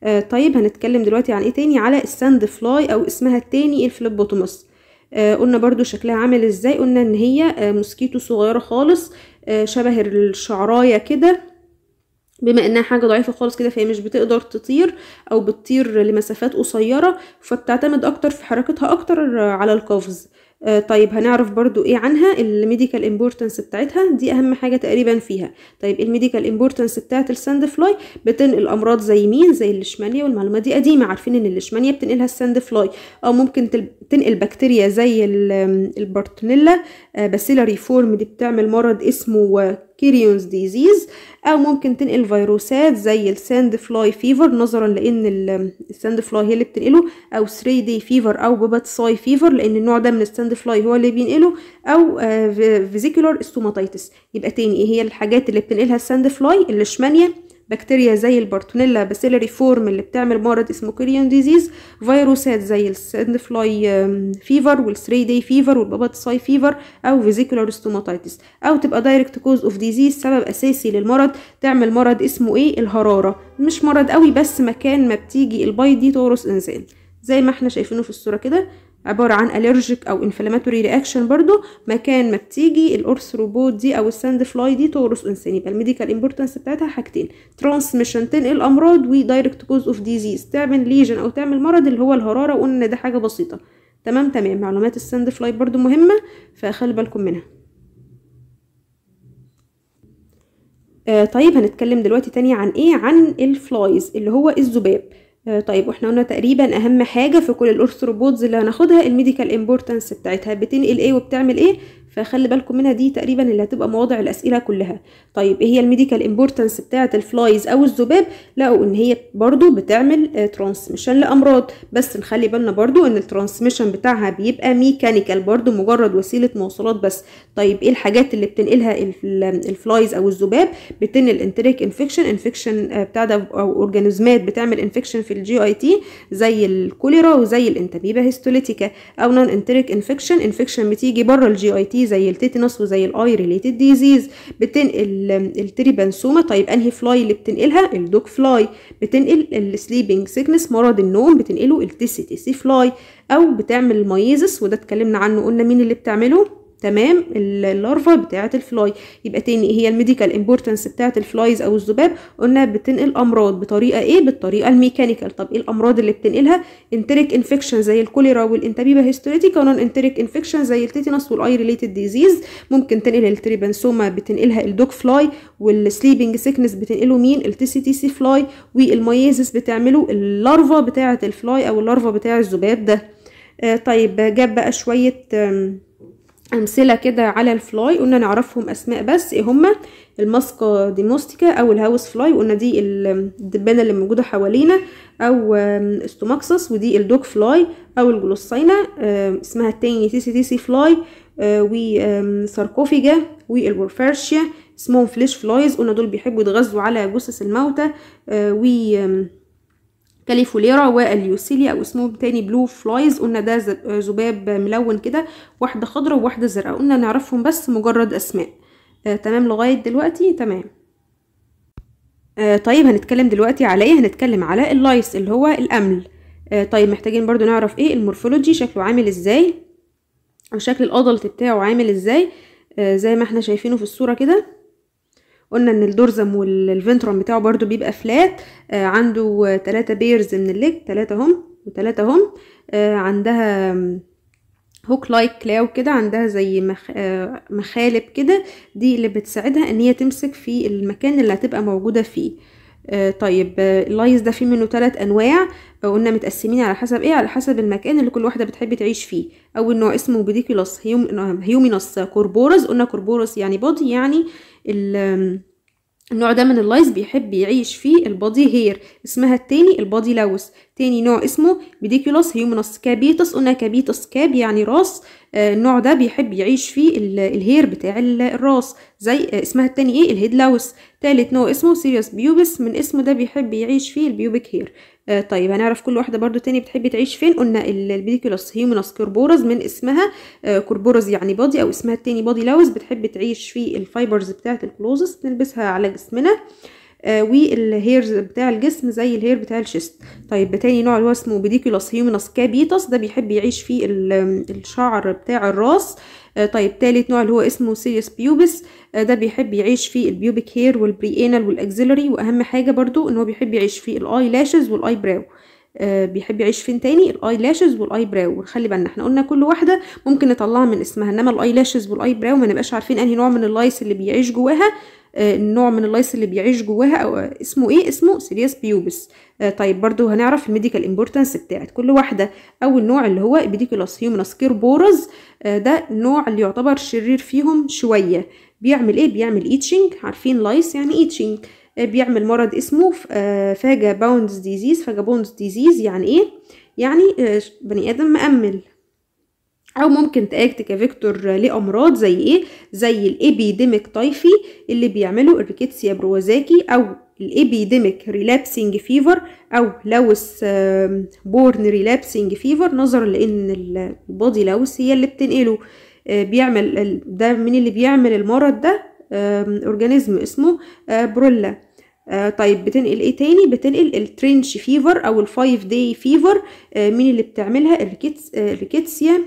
آه، طيب هنتكلم دلوقتي عن ايه تاني على الساند فلاي او اسمها التاني الفليبوتوموس قلنا برضو شكلها عامل ازاي قلنا ان هي مسكيتو صغيره خالص شبه الشعرايه كده بما انها حاجه ضعيفه خالص كده فهي مش بتقدر تطير او بتطير لمسافات قصيره فبتعتمد اكتر في حركتها اكتر على القفز آه، طيب هنعرف برضو ايه عنها الميديكال امبورتنس بتاعتها دي اهم حاجه تقريبا فيها طيب الميديكال امبورتنس بتاعت الساند فلاي بتنقل امراض زي مين زي الليشمانيا والمعلومه دي قديمه عارفين ان الليشمانيا بتنقلها الساند فلاي او ممكن تنقل بكتيريا زي البارتونيلا آه، باسيلاري فورم دي بتعمل مرض اسمه كيريونز ديزيز او ممكن تنقل فيروسات زي الساند فلاي فيفر نظرا لان الساند فلاي هي اللي بتنقله او 3 دي فيفر او ساي فيفر لان النوع ده من الساند فلاي هو اللي بينقله او فيزيكولار آه، استوماتيتس يبقى تاني ايه هي الحاجات اللي بتنقلها الساند فلاي الليشمانيا بكتيريا زي البارتونيلا باسيلري فورم اللي بتعمل مرض اسمه كيريون ديزيز فيروسات زي السند فلاي فيفر والثري داي فيفر والباباتساي فيفر او فيزيكولار ستوماتايتس او تبقى دايركت كوز اوف ديزيز سبب اساسي للمرض تعمل مرض اسمه ايه الهراره مش مرض قوي بس مكان ما بتيجي البيض دي تورس انسان زي ما احنا شايفينه في الصوره كده عبارة عن allergic او inflammatory reaction برضو مكان ما بتيجي القرص روبوت دي او الساند فلاي دي تورس انسان يبقى الميديكال امبورتنس بتاعتها حاجتين ترانسميشن تنقل امراض ودايركت كوز اوف ديزيز تعمل ليجن او تعمل مرض اللي هو الهرارة وقلنا ده حاجة بسيطة تمام تمام معلومات الساند فلاي برضو مهمة فخلي بالكم منها آه طيب هنتكلم دلوقتي تاني عن ايه عن الفلايز اللي هو الذباب آه، طيب واحنا قلنا تقريبا اهم حاجه في كل الارثروبودز اللي هناخدها الميديكال امبورتنس بتاعتها بتنقل ايه وبتعمل ايه فخلي بالكم منها دي تقريبا اللي هتبقى مواضع الاسئله كلها طيب ايه هي الميديكال امبورتنس بتاعه الفلايز او الذباب لقوا ان هي برضو بتعمل ترانسميشن آه، لامراض بس نخلي بالنا برضو ان الترانسميشن بتاعها بيبقى ميكانيكال برضو مجرد وسيله مواصلات بس طيب ايه الحاجات اللي بتنقلها الفلايز او الذباب بتنقل انتريك انفكشن انفكشن بتاع ده او اورجانيزمات بتعمل انفكشن في الجي اي تي زي الكوليرا وزي الانتاميبا هيستوليتيكا او نون انتريك انفكشن انفكشن بتيجي بره الجي اي تي زي التيتنس وزي الاي ريليتد ديزيز بتنقل التريبانسوما طيب انهي فلاي اللي بتنقلها الدوك فلاي بتنقل السليبنج سيكنس مرض النوم بتنقله التيسي تيسي فلاي او بتعمل المايزس وده اتكلمنا عنه قلنا مين اللي بتعمله تمام اللارفا بتاعه الفلاي يبقى تاني هي الميديكال امبورتنس بتاعه الفلايز او الذباب قلنا بتنقل امراض بطريقه ايه بالطريقه الميكانيكال طب ايه الامراض اللي بتنقلها انتريك انفكشن زي الكوليرا والانتابيبا هيستوريتيكا ونون انتريك انفكشن زي التيتانوس والاي ريليتد ديزيز ممكن تنقل التريبانسوما بتنقلها الدوج فلاي والسليبنج سيكنس بتنقله مين التيسي تي سي فلاي والمايزس بتعمله اللارفا بتاعه الفلاي او اللارفا بتاع الذباب ده آه طيب جاب بقى شويه آه امثله كده على الفلاي قلنا نعرفهم اسماء بس ايه هما الماسكا ديموستيكا او الهاوس فلاي وقلنا دي الدبانه اللي موجوده حوالينا او استوماكسس ودي الدوك فلاي او الجلوسينا اسمها التاني تيسي تيسي فلاي آه، وساركوفيجا والورفارشيا اسمهم فليش فلايز قلنا دول بيحبوا يتغذوا على جثث الموتى آه، و كاليفوليرا واليوسيليا او اسمهم تاني بلو فلايز قلنا ده ذباب ملون كده واحده خضراء وواحده زرقاء قلنا نعرفهم بس مجرد اسماء آه تمام لغايه دلوقتي تمام آه طيب هنتكلم دلوقتي على ايه هنتكلم على اللايس اللي هو الامل آه طيب محتاجين برضو نعرف ايه المورفولوجي شكله عامل ازاي وشكل الادلت بتاعه عامل ازاي آه زي ما احنا شايفينه في الصوره كده قلنا ان الدورزم والفنتروم بتاعه برده بيبقى فلات آه عنده ثلاثة بيرز من الليج ثلاثة هم وثلاثة هم آه عندها هوك لايك كلاو كده عندها زي مخ... آه مخالب كده دي اللي بتساعدها ان هي تمسك في المكان اللي هتبقى موجودة فيه آه طيب آه اللايز ده فيه منه تلات انواع قلنا متقسمين على حسب ايه على حسب المكان اللي كل واحده بتحب تعيش فيه اول نوع اسمه بيديكيلوس هيومينوس كوربورس قلنا كوربورس يعني بودي يعني النوع ده من اللايز بيحب يعيش فيه البادي هير اسمها التاني البادي لوس تاني نوع اسمه بيديكولوس هيومنس كابيتس قلنا كابيتس كاب يعني راس آه، النوع ده بيحب يعيش فيه الهير بتاع الراس زي آه، اسمها التاني ايه الهيد لوس تالت نوع اسمه سيريوس بيوبس من اسمه ده بيحب يعيش فيه البيوبك هير آه طيب هنعرف كل واحده برضو تاني بتحب تعيش فين قلنا البيديكولاس هيومنس كوربورز من اسمها آه كوربورز يعني بادي او اسمها التاني بادي لوز بتحب تعيش في الفايبرز بتاعه الكلوزس بنلبسها على جسمنا آه آه، والهيرز بتاع الجسم زي الهير بتاع الشيست طيب تاني نوع اللي هو اسمه بيديكولوس هيومنس كابيتس ده بيحب يعيش في الشعر بتاع الراس آه، طيب تالت نوع اللي هو اسمه سيريس بيوبس آه، ده بيحب يعيش في البيوبيك هير والبري انال والاكزيلري واهم حاجه برضو ان هو بيحب يعيش في الاي لاشز والاي براو آه، بيحب يعيش فين تاني الاي لاشز والاي براو وخلي بالنا احنا قلنا كل واحده ممكن نطلعها من اسمها انما الاي لاشز والاي براو ما نبقاش عارفين انهي نوع من اللايس اللي بيعيش جواها آه، النوع من اللايس اللي بيعيش جواها او اسمه ايه اسمه سيريس بيوبس آه، طيب برضو هنعرف الميديكال امبورتنس بتاعت كل واحده اول نوع اللي هو ايبيديكولاس هيومنس بورز ده النوع اللي يعتبر شرير فيهم شويه بيعمل ايه بيعمل ايتشنج عارفين لايس يعني ايتشنج بيعمل مرض اسمه فاجا باوندز ديزيز فاجا باوندز ديزيز يعني ايه يعني آه، بني ادم مأمل او ممكن تاكت كفيكتور لامراض زي ايه زي الابيديميك تايفي اللي بيعمله الريكيتسيا بروزاكي او الابيديميك ريلابسنج فيفر او لوس بورن ريلابسنج فيفر نظرا لان البادي لوس هي اللي بتنقله آه، بيعمل ده من اللي بيعمل المرض ده اورجانيزم اسمه آه، برولا آه، طيب بتنقل ايه تاني بتنقل الترينش فيفر او الفايف داي فيفر مين اللي بتعملها الريكيتس الريكيتسيا آه،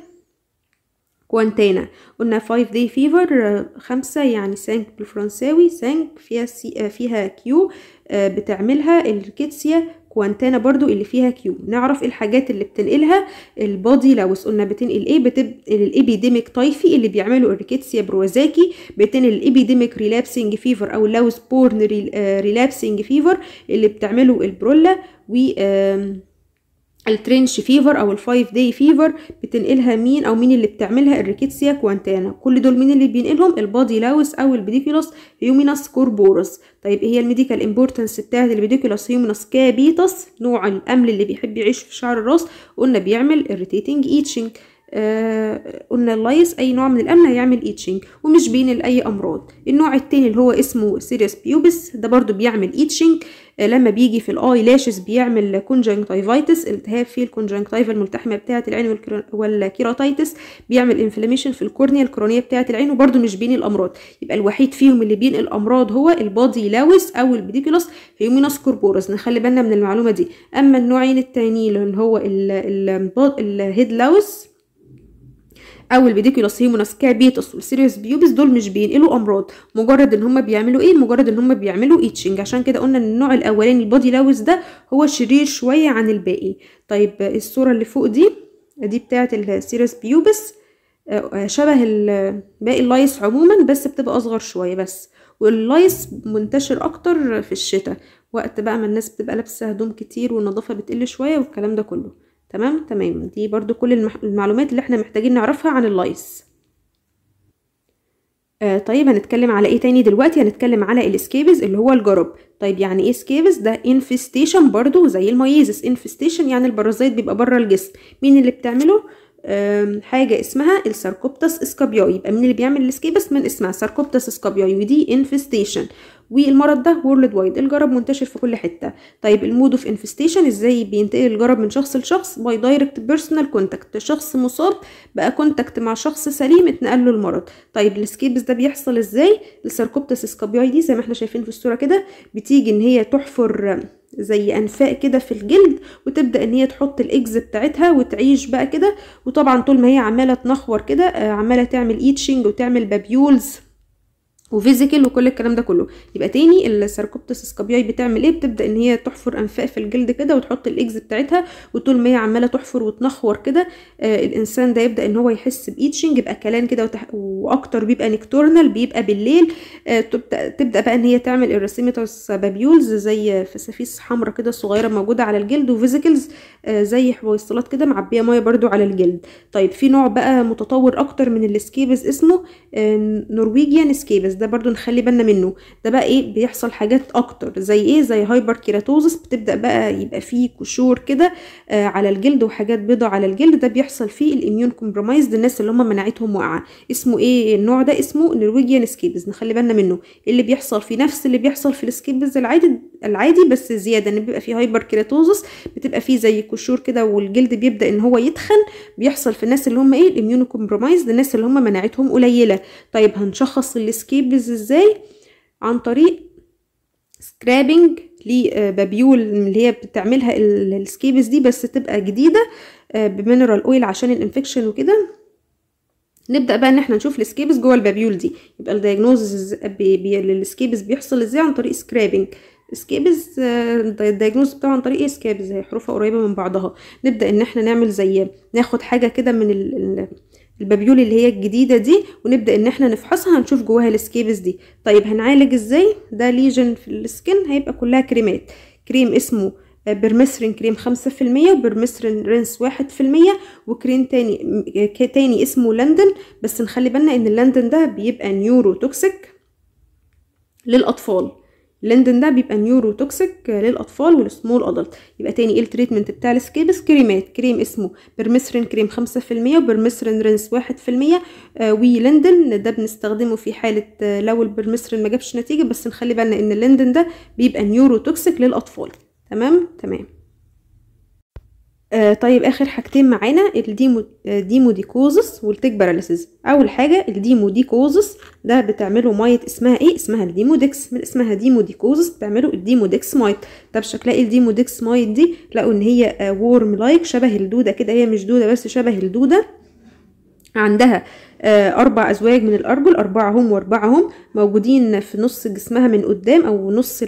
كوانتانا قلنا 5 داي فيفر خمسة يعني سانك بالفرنساوي سانك فيها سي فيها كيو بتعملها الريكيتسيا كوانتانا برضو اللي فيها كيو نعرف الحاجات اللي بتنقلها البادي لوس قلنا بتنقل ايه بتنقل الابيديميك تايفي اللي بيعمله الريكيتسيا بروزاكي بتنقل الابيديميك ريلابسنج فيفر او اللوس بورن ريلابسنج فيفر اللي بتعمله البرولا و الترنش فيفر او الفايف داي فيفر بتنقلها مين او مين اللي بتعملها الريكيتسيا كوانتانا كل دول مين اللي بينقلهم البادي لاوس او البيديكولوس هيومينس كوربورس طيب ايه هي الميديكال امبورتنس بتاعت البيديكولوس هيومينس كابيتس نوع الامل اللي بيحب يعيش في شعر الراس قلنا بيعمل الريتيتنج ايتشنج آه قلنا اللايس اي نوع من الامن هيعمل ايتشنج ومش بين اي امراض النوع التاني اللي هو اسمه سيريس بيوبس ده برضو بيعمل ايتشنج لما بيجي في الاي لاشز بيعمل كونجنكتيفايتس التهاب في الكونجنكتيفا الملتحمه بتاعه العين والكيراتيتس بيعمل انفلاميشن في الكورنيا الكورونيه بتاعه العين وبرده مش بين الامراض يبقى الوحيد فيهم اللي بين الامراض هو البادي لاوس او البيديكولس هيومينس كوربورس نخلي بالنا من المعلومه دي اما النوعين التانيين اللي هو الهيد لاوس او البيديكيولوس هيمونس كابيتوس والسيريوس بيوبس دول مش بينقلوا امراض مجرد ان هم بيعملوا ايه مجرد ان هم بيعملوا ايتشنج عشان كده قلنا ان النوع الاولاني البودي لاوس ده هو شرير شويه عن الباقي طيب الصوره اللي فوق دي دي بتاعه السيريوس بيوبس آه، شبه باقي اللايس عموما بس بتبقى اصغر شويه بس واللايس منتشر اكتر في الشتاء وقت بقى ما الناس بتبقى لابسه هدوم كتير والنظافه بتقل شويه والكلام ده كله تمام تمام دي برضو كل المعلومات اللي احنا محتاجين نعرفها عن اللايس آه طيب هنتكلم على ايه تاني دلوقتي هنتكلم على الاسكيبز اللي هو الجرب طيب يعني ايه سكيبز ده انفستيشن برضو زي الميزس انفستيشن يعني البرازيت بيبقى بره الجسم مين اللي بتعمله حاجة اسمها الساركوبتس اسكابياي يبقى مين اللي بيعمل الاسكي من اسمها ساركوبتس اسكابياي ودي انفستيشن والمرض ده وورلد وايد الجرب منتشر في كل حتة طيب المود اوف انفستيشن ازاي بينتقل الجرب من شخص لشخص باي دايركت بيرسونال كونتاكت شخص مصاب بقى كونتاكت مع شخص سليم اتنقل له المرض طيب السكيبس ده بيحصل ازاي الساركوبتس اسكابياي دي زي ما احنا شايفين في الصورة كده بتيجي ان هي تحفر زي انفاق كده في الجلد وتبدا ان هي تحط الاجز بتاعتها وتعيش بقى كده وطبعا طول ما هي عماله تنخور كده آه، عماله تعمل ايتشنج وتعمل بابيولز وفيزيكال وكل الكلام ده كله يبقى تاني الساركوبتس سكابياي بتعمل ايه بتبدا ان هي تحفر انفاق في الجلد كده وتحط الايجز بتاعتها وطول ما هي عماله تحفر وتنخور كده آه الانسان ده يبدا ان هو يحس بايتشنج يبقى كلان كده وتح... واكتر بيبقى نكتورنال بيبقى بالليل آه تبدا تبدا بقى ان هي تعمل الرسيميتوس بابيولز زي فسافيس حمراء كده صغيره موجوده على الجلد وفيزيكلز آه زي حويصلات كده معبيه ميه برده على الجلد طيب في نوع بقى متطور اكتر من السكيبز اسمه آه نرويجيان سكيبز ده برضو نخلي بالنا منه ده بقى ايه بيحصل حاجات اكتر زي ايه زي هايبر كيراتوزس بتبدا بقى يبقى فيه قشور كده آه على الجلد وحاجات بيضاء على الجلد ده بيحصل فيه الاميون كومبرومايزد الناس اللي هم مناعتهم واقعه اسمه ايه النوع ده اسمه نرويجيان سكيبز نخلي بالنا منه إيه اللي بيحصل فيه نفس اللي بيحصل في السكيبز العادي العادي بس زياده ان بيبقى فيه هايبر كيراتوزس بتبقى فيه زي قشور كده والجلد بيبدا ان هو يتخن بيحصل في الناس اللي هم ايه الاميون كومبرومايزد الناس اللي هم مناعتهم قليله طيب هنشخص السكيب بيتجز ازاي عن طريق سكرابنج لبابيول آه، اللي هي بتعملها السكيبس دي بس تبقى جديده آه، بمينرال اويل عشان الانفكشن وكده نبدا بقى ان احنا نشوف السكيبس جوه البابيول دي يبقى الدايجنوزز للسكيبس بيحصل ازاي عن طريق سكرابنج سكيبس الدايجنوز بتاعه عن طريق سكيبس إيه؟ هي حروفها قريبه من بعضها نبدا ان احنا نعمل زي ناخد حاجه كده من البابيول اللي هي الجديدة دي ونبدأ ان احنا نفحصها هنشوف جواها السكيبس دي طيب هنعالج ازاي ده ليجن في السكين هيبقى كلها كريمات كريم اسمه برمسرين كريم خمسة في المية وبرمسرين رينس واحد في المية وكريم تاني تاني اسمه لندن بس نخلي بالنا ان اللندن ده بيبقى نيورو توكسيك للأطفال لندن ده بيبقى نيورو توكسيك للاطفال والسمول ادلت يبقى تاني ايه التريتمنت بتاع السكيبس كريمات كريم اسمه برمسرين كريم 5% وبرمسرين رينس 1% آه ولندن ده بنستخدمه في حاله آه لو البرمسرين ما جابش نتيجه بس نخلي بالنا ان اللندن ده بيبقى نيورو توكسيك للاطفال تمام تمام آه، طيب اخر حاجتين معانا الديمو آه، ديمو ديكوزس والتكبراليسيس اول حاجه الديمو ديكوزس ده بتعمله ميه اسمها ايه اسمها ديكس من اسمها ديموديكوزس بتعمله ديكس مايت طب شكلها إيه ديكس مايت دي لقوا ان هي وورم آه، لايك شبه الدوده كده هي مش دوده بس شبه الدوده عندها آه، أربع أزواج من الأرجل أربعة هم وأربعة هم موجودين في نص جسمها من قدام أو نص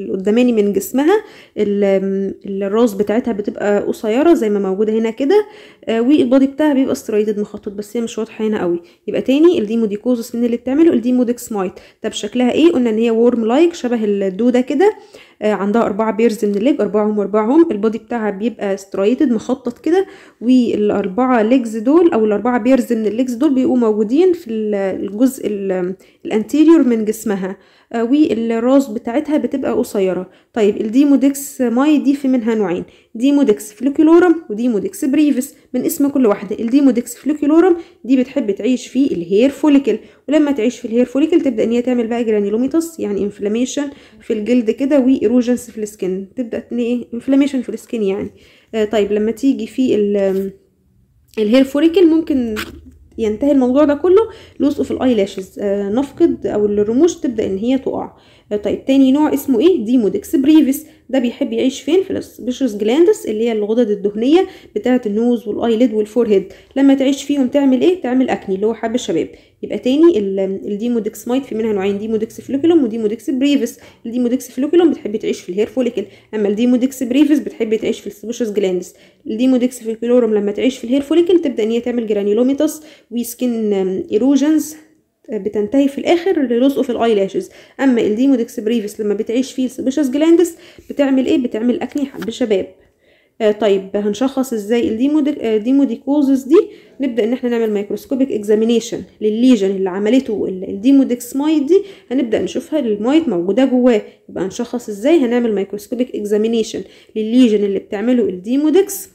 القداماني من جسمها الراس بتاعتها بتبقى قصيرة زي ما موجودة هنا كده آه، والبادي بتاعها بيبقى استرايدد مخطط بس هي مش واضحة هنا قوي يبقى تاني الديموديكوزس من اللي بتعمله الديموديكس مايت طب شكلها ايه قلنا ان هي ورم لايك شبه الدودة كده آه، عندها أربعة بيرز من الليج أربعهم وأربعهم البودي بتاعها بيبقى سترايتد مخطط كده والأربعة ليجز دول أو الأربعة بيرز من الليجز دول بيبقوا موجودين في الجزء الانتيريور من جسمها آه، والراس بتاعتها بتبقى قصيرة طيب الديمودكس ماي دي في منها نوعين ديمودكس فلوكيلورم وديمودكس بريفس من اسم كل واحده الديمودكس فلوكيلورم دي بتحب تعيش في الهير فوليكل ولما تعيش في الهير فوليكل تبدا ان هي تعمل بقى جرانيلوميتس يعني انفلاميشن في الجلد كده وايروجنس في السكن تبدا ايه انفلاميشن في السكن يعني آه طيب لما تيجي في الهير فوليكل ممكن ينتهي الموضوع ده كله لوس اوف الاي لاشز آه، نفقد او الرموش تبدا ان هي تقع آه، طيب تاني نوع اسمه ايه ديمودكس بريفس ده بيحب يعيش فين في السبيشوس جلاندس اللي هي الغدد الدهنيه بتاعه النوز والايليد والفورهيد لما تعيش فيهم تعمل ايه تعمل اكني اللي هو حب الشباب يبقى تاني الديمودكس مايت في منها نوعين ديمودكس فلوكيلوم وديمودكس بريفس الديمودكس فلوكيلوم بتحب تعيش في الهير فوليكل اما الديمودكس بريفس بتحب تعيش في السبيشوس جلاندس الديمودكس فلوكيلورم لما تعيش في الهير فوليكل تبدا ان هي تعمل جرانيلوميتس وسكين ايروجنز بتنتهي في الاخر للصق في الاي لاشز اما الديمودكس بريفس لما بتعيش فيه سبيشس جلاندس بتعمل ايه بتعمل اكني حب شباب آه طيب هنشخص ازاي الديموديكوزس آه، دي نبدا ان احنا نعمل مايكروسكوبيك اكزامينيشن للليجن اللي عملته الديمودكس مايت دي هنبدا نشوفها المايت موجوده جواه يبقى هنشخص ازاي هنعمل مايكروسكوبيك اكزامينيشن للليجن اللي بتعمله الديمودكس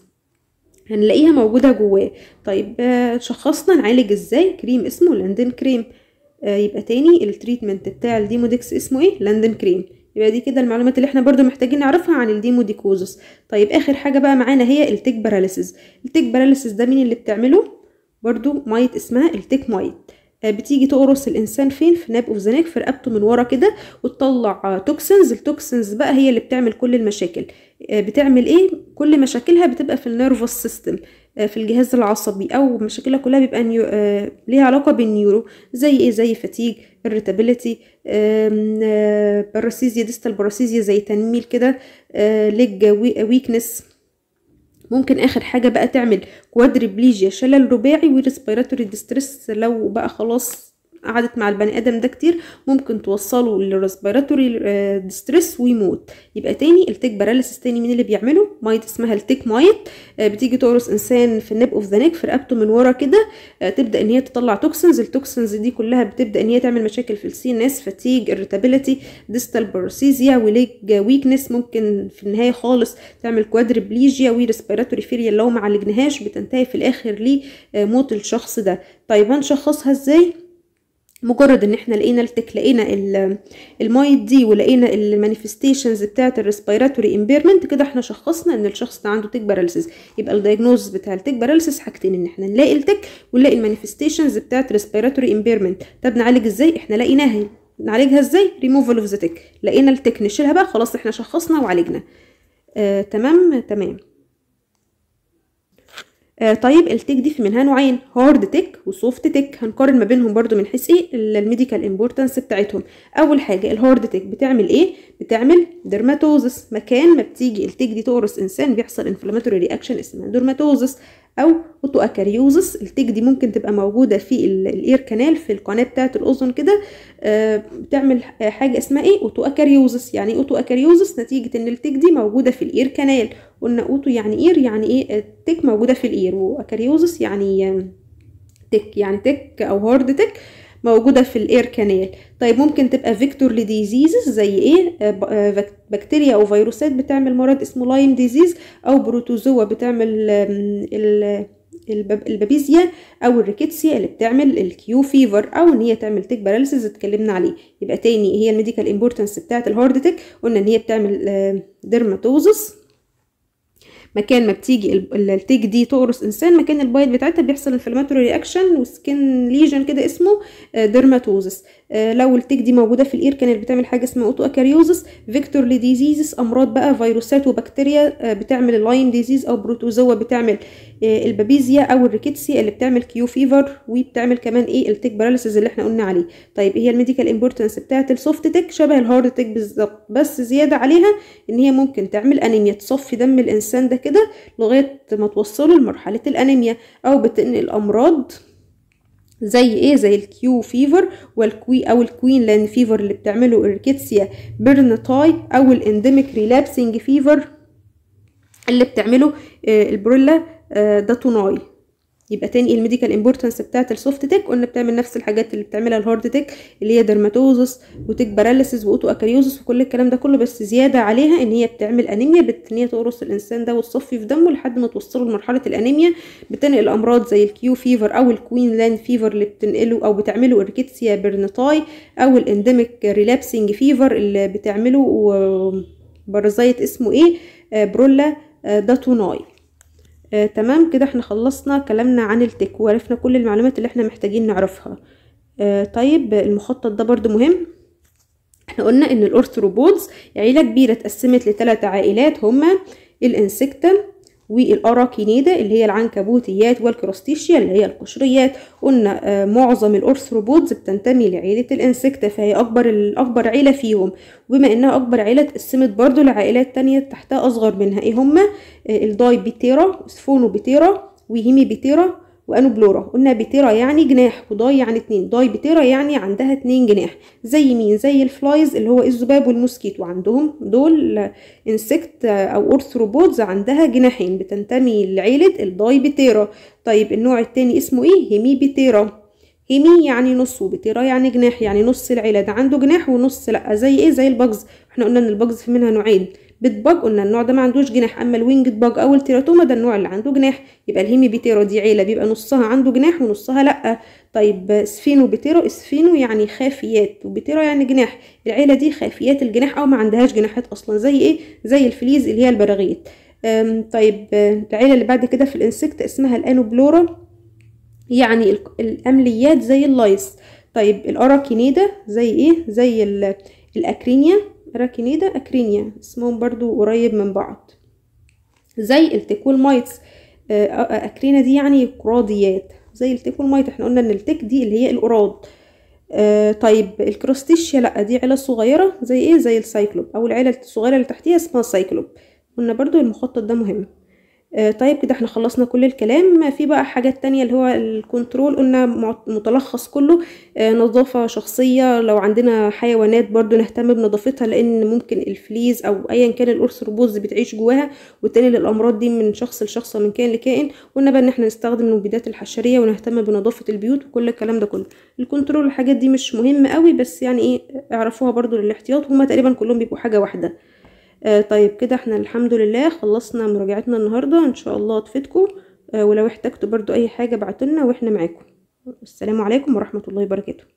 هنلاقيها موجوده جواه طيب آه، شخصنا نعالج ازاي كريم اسمه لندن كريم آه يبقى تاني التريتمنت بتاع الديموديكس اسمه ايه لاندن كريم يبقى دي كده المعلومات اللي احنا برضو محتاجين نعرفها عن الديموديكوزس طيب اخر حاجه بقى معانا هي التيك باراليسيس التيك باراليسيس ده مين اللي بتعمله برضو ميت اسمها التيك ميت آه، بتيجي تقرص الانسان فين في ناب اوف ذا في رقبته من ورا كده وتطلع توكسنز آه، التوكسنز بقى هي اللي بتعمل كل المشاكل آه، بتعمل ايه كل مشاكلها بتبقى في النيرفوس سيستم آه، في الجهاز العصبي او مشاكلها كلها بيبقى نيو... آه، ليها علاقه بالنيورو زي ايه زي فتيج الريتابيليتي باراسيزيا ديستال باراسيزيا زي تنميل كده ليج لج ويكنس ممكن اخر حاجه بقى تعمل كوادريبليجيا شلل رباعي وريسبيراتوري ديستريس لو بقى خلاص قعدت مع البني ادم ده كتير ممكن توصله للريسبيراتوري ديستريس آه، ويموت يبقى تاني التيك باراليسيس تاني مين اللي بيعمله مايت اسمها التيك مايت آه، بتيجي تقرص انسان في النب اوف ذا نيك في رقبته من ورا كده آه، تبدا ان هي تطلع توكسنز التوكسنز دي كلها بتبدا ان هي تعمل مشاكل في السي ناس فاتيج اريتابيليتي ديستال بارسيزيا وليج ويكنس ممكن في النهايه خالص تعمل كوادربليجيا وريسبيراتوري فيريا لو ما عالجناهاش بتنتهي في الاخر لموت الشخص ده طيب هنشخصها ازاي مجرد ان احنا لقينا التك لقينا الماي دي ولقينا المانيفستيشنز بتاعه الريسبيراتوري امبيرمنت كده احنا شخصنا ان الشخص ده عنده تك باراليسيس يبقى الدايجنوز بتاع التك باراليسيس حاجتين ان احنا نلاقي التك ونلاقي المانيفستيشنز بتاعه الريسبيراتوري امبيرمنت طب نعالج ازاي احنا لقيناها نعالجها ازاي ريموفال اوف ذا تك لقينا التك نشيلها بقى خلاص احنا شخصنا وعالجنا آه تمام تمام آه طيب التيك دي في منها نوعين هارد تيك وسوفت تيك هنقارن ما بينهم برضو من حيث ايه الميديكال امبورتنس بتاعتهم اول حاجه الهارد تيك بتعمل ايه بتعمل درماتوزس مكان ما بتيجي التيك دي تقرص انسان بيحصل انفلاماتوري رياكشن اسمها درماتوزس او اوتواكاريوزس التيك دي ممكن تبقى موجوده في الاير كانال في القناه بتاعه الاذن كده آه، بتعمل آه، حاجه اسمها ايه اوتواكاريوزس يعني ايه اوتواكاريوزس نتيجه ان التيك دي موجوده في الاير كانال قلنا اوتو يعني اير يعني ايه التيك آه، موجوده في الاير واكاريوزس يعني تك يعني تك او هارد تك موجودة في الاير كانال طيب ممكن تبقى فيكتور لديزيزز زي ايه آه، آه، بكتيريا او فيروسات بتعمل مرض اسمه لايم ديزيز او بروتوزوا بتعمل ال البابيزيا او الريكيتسيا اللي بتعمل الكيو فيفر او ان هي تعمل تيك باراليسز اتكلمنا عليه يبقى تاني هي الميديكال امبورتنس بتاعت الهارد تيك قلنا ان هي بتعمل ديرماتوزس آه، مكان ما بتيجي التيك دي تقرص انسان مكان البايت بتاعتها بيحصل انفلاماتوري رياكشن وسكن ليجن كده اسمه ديرماتوزس آه، آه، لو التيك دي موجوده في الاير كانت بتعمل حاجه اسمها اوتو اكاريوزس فيكتور لديزيزس امراض بقى فيروسات وبكتيريا آه، بتعمل اللاين ديزيز او بروتوزوا بتعمل آه، البابيزيا او الريكيتسي اللي بتعمل كيو فيفر وبتعمل كمان ايه التيك باراليسيس اللي احنا قلنا عليه طيب إيه هي الميديكال امبورتنس بتاعه السوفت تيك شبه الهارد تيك بالظبط بس زياده عليها ان هي ممكن تعمل انيميا تصفي دم الانسان ده كده لغايه ما توصله لمرحله الانيميا او بتنقل امراض زي ايه زي الكيو فيفر والكوي او الكوين لان فيفر اللي بتعمله الريكيتسيا برنتاي او الانديميك ريلابسنج فيفر اللي بتعمله آه، البريلا آه، داتوناي يبقى تاني الميديكال امبورتنس بتاعه السوفت تك قلنا بتعمل نفس الحاجات اللي بتعملها الهارد تك اللي هي درماتوزس وتك باراليسيس واوتو اكاريوزس وكل الكلام ده كله بس زياده عليها ان هي بتعمل انيميا بان تقرص الانسان ده وتصفي في دمه لحد ما توصله لمرحله الانيميا بتنقل امراض زي الكيو فيفر او الكوين لاند فيفر اللي بتنقله او بتعمله اركيتسيا برنتاي او الانديميك ريلابسنج فيفر اللي بتعمله بارازايت اسمه ايه آه، برولا آه، داتوناي آه تمام كده احنا خلصنا كلامنا عن التك وعرفنا كل المعلومات اللي احنا محتاجين نعرفها آه طيب المخطط ده برضو مهم احنا قلنا ان الارثروبودز عيلة كبيرة اتقسمت لثلاث عائلات هما الانسكتا والاراكينيدا اللي هي العنكبوتيات والكروستيشيا اللي هي القشريات قلنا آه، معظم الارثروبودز بتنتمي لعيله الانسكتا فهي اكبر اكبر عيله فيهم وبما انها اكبر عيله اتقسمت برضو لعائلات تانية تحتها اصغر منها ايه هما آه، الدايبيتيرا سفونوبيتيرا وهيميبيتيرا وانوبلورا قلنا بيتيرا يعني جناح وداي يعني اتنين داي بيتيرا يعني عندها اتنين جناح زي مين زي الفلايز اللي هو الذباب والموسكيتو عندهم دول انسكت آه، او اورثروبودز عندها جناحين بتنتمي لعيلة الداي بيتيرا طيب النوع التاني اسمه ايه هيمي بيتيرا هيمي يعني نص وبيتيرا يعني جناح يعني نص العيلة ده عنده جناح ونص لأ زي ايه زي البجز احنا قلنا ان البجز في منها نوعين بالضباج قلنا النوع ده ما عندوش جناح اما الوينج ضباج او التيراتوما ده النوع اللي عنده جناح يبقى بيتيرا دي عيله بيبقى نصها عنده جناح ونصها لا طيب سفينو بيتيرا سفينو يعني خافيات وبيتيرا يعني جناح العيله دي خافيات الجناح او ما عندهاش جناحات اصلا زي ايه زي الفليز اللي هي البراغيث طيب العيله اللي بعد كده في الانسكت اسمها الانوبلورا يعني الامليات زي اللايس طيب الاراكينيدا زي ايه زي الاكرينيا اراكينيدا أكرينيا اسمهم برضو قريب من بعض زي مايتس آه، آه، أكرينا دي يعني قراضيات زي والمايت احنا قلنا ان التيك دي اللي هي القراض آه طيب الكروستيشيا لا دي عيله صغيره زي ايه زي السايكلوب او العيله الصغيره اللي تحتيها اسمها سايكلوب قلنا برضو المخطط ده مهم آه، طيب كده احنا خلصنا كل الكلام في بقى حاجات تانية اللي هو الكنترول قلنا متلخص كله آه، نظافة شخصية لو عندنا حيوانات برضو نهتم بنظافتها لان ممكن الفليز او ايا كان القرص الربوز بتعيش جواها وتنقل للامراض دي من شخص لشخص ومن كائن لكائن قلنا بقى ان احنا نستخدم المبيدات الحشرية ونهتم بنظافة البيوت وكل الكلام ده كله الكنترول الحاجات دي مش مهمة قوي بس يعني ايه اعرفوها برضو للاحتياط هما تقريبا كلهم بيبقوا حاجة واحدة آه طيب كده احنا الحمد لله خلصنا مراجعتنا النهاردة ان شاء الله تفيدكم آه ولو احتجتوا برضو اي حاجة بعتلنا واحنا معاكم السلام عليكم ورحمة الله وبركاته